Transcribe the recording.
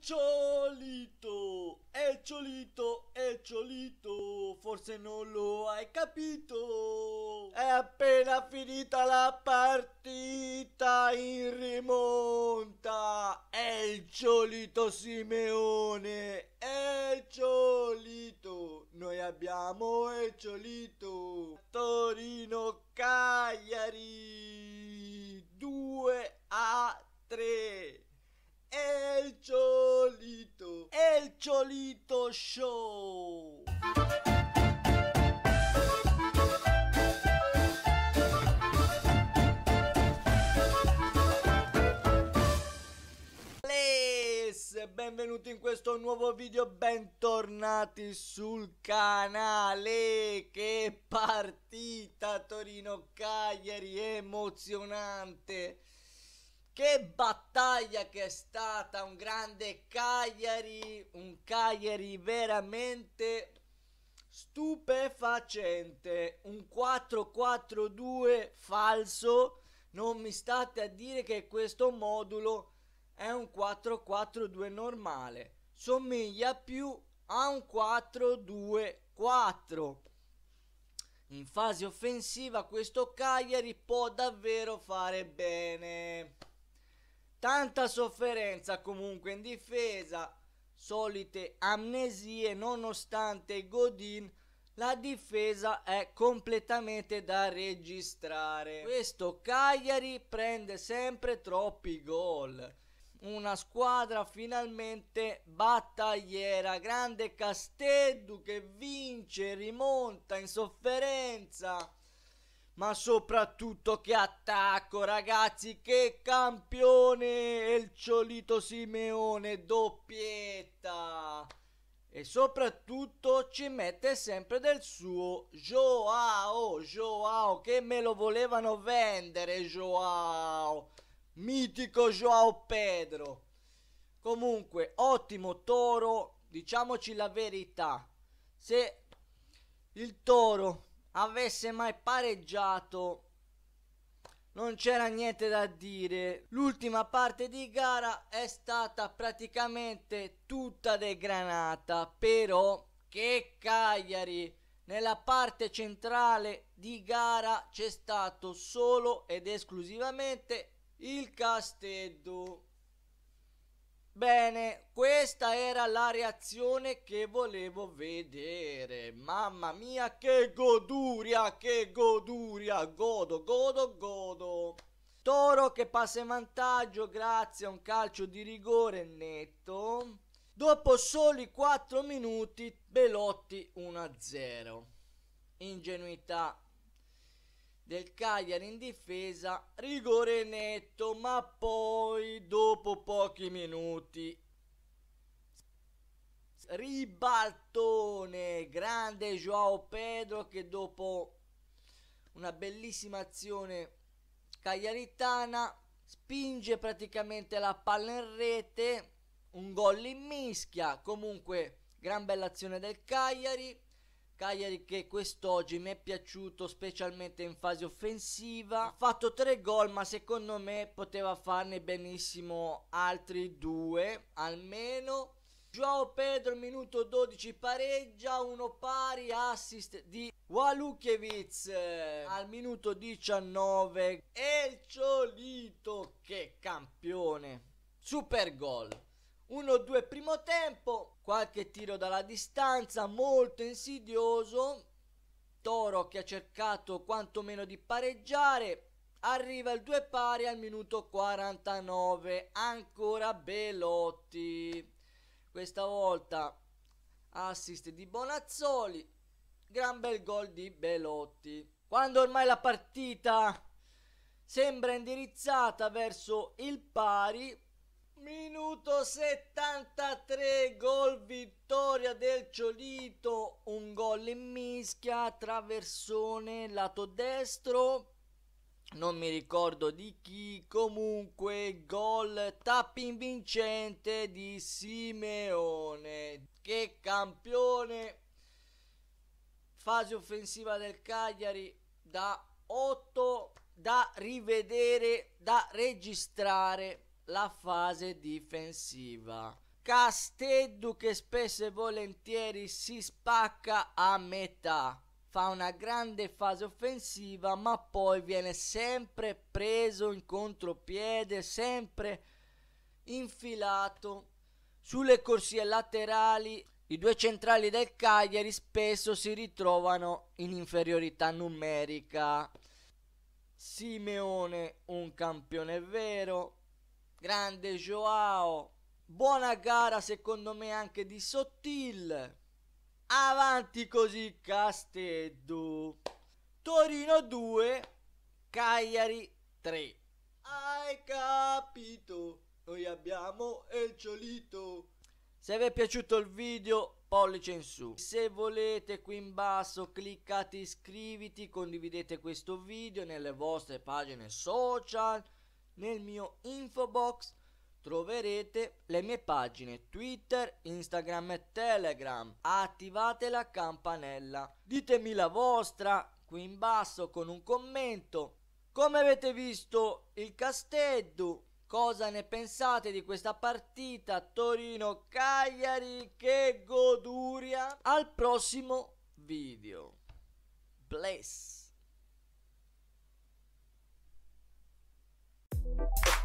Ecciolito, Ecciolito, Ecciolito, forse non lo hai capito. È appena finita la partita in rimonta. Ecciolito Simeone, Ecciolito, noi abbiamo Ecciolito. Torino Cagliari. benvenuti in questo nuovo video, bentornati sul canale, che partita Torino-Cagliari, emozionante, che battaglia che è stata, un grande Cagliari, un Cagliari veramente stupefacente, un 4-4-2 falso, non mi state a dire che questo modulo è è un 4-4-2 normale, somiglia più a un 4-2-4. In fase offensiva questo Cagliari può davvero fare bene. Tanta sofferenza comunque in difesa, solite amnesie nonostante Godin la difesa è completamente da registrare. Questo Cagliari prende sempre troppi gol una squadra finalmente battagliera. Grande Casteddu che vince, rimonta in sofferenza. Ma soprattutto che attacco, ragazzi, che campione! Il Ciolito Simeone, doppietta. E soprattutto ci mette sempre del suo Joao, Joao, che me lo volevano vendere, Joao mitico Joao Pedro. Comunque, ottimo toro, diciamoci la verità. Se il toro avesse mai pareggiato, non c'era niente da dire. L'ultima parte di gara è stata praticamente tutta degranata, però che Cagliari! Nella parte centrale di gara c'è stato solo ed esclusivamente il Castedo. Bene, questa era la reazione che volevo vedere. Mamma mia, che goduria, che goduria. Godo, godo, godo. Toro che passa in vantaggio grazie a un calcio di rigore netto. Dopo soli 4 minuti, Belotti 1-0. Ingenuità del Cagliari in difesa, rigore netto, ma poi dopo pochi minuti ribaltone, grande Joao Pedro che dopo una bellissima azione cagliaritana spinge praticamente la palla in rete, un gol in mischia, comunque gran bella azione del Cagliari Cagliari che quest'oggi mi è piaciuto specialmente in fase offensiva. Ha fatto tre gol ma secondo me poteva farne benissimo altri due almeno. Joao Pedro minuto 12 pareggia, uno pari assist di Walukiewicz eh, al minuto 19 e il Ciolito che campione. Super gol. 1-2 primo tempo, qualche tiro dalla distanza, molto insidioso. Toro che ha cercato quantomeno di pareggiare. Arriva il 2 pari al minuto 49, ancora Belotti. Questa volta assist di Bonazzoli, gran bel gol di Belotti. Quando ormai la partita sembra indirizzata verso il pari, Minuto 73, gol vittoria del Ciolito, un gol in mischia, traversone lato destro, non mi ricordo di chi, comunque gol tapping vincente di Simeone, che campione, fase offensiva del Cagliari da 8 da rivedere, da registrare la fase difensiva. Casteddu che spesso e volentieri si spacca a metà. Fa una grande fase offensiva, ma poi viene sempre preso in contropiede, sempre infilato sulle corsie laterali. I due centrali del Cagliari spesso si ritrovano in inferiorità numerica. Simeone, un campione vero, grande Joao, buona gara secondo me anche di Sottil, avanti così Casteddu, Torino 2, Cagliari 3. Hai capito, noi abbiamo il ciolito. Se vi è piaciuto il video pollice in su. Se volete qui in basso cliccate iscriviti, condividete questo video nelle vostre pagine social nel mio info box troverete le mie pagine Twitter, Instagram e Telegram. Attivate la campanella. Ditemi la vostra qui in basso con un commento. Come avete visto il Casteddu? Cosa ne pensate di questa partita Torino-Cagliari? Che goduria! Al prossimo video. Bless. Thank you.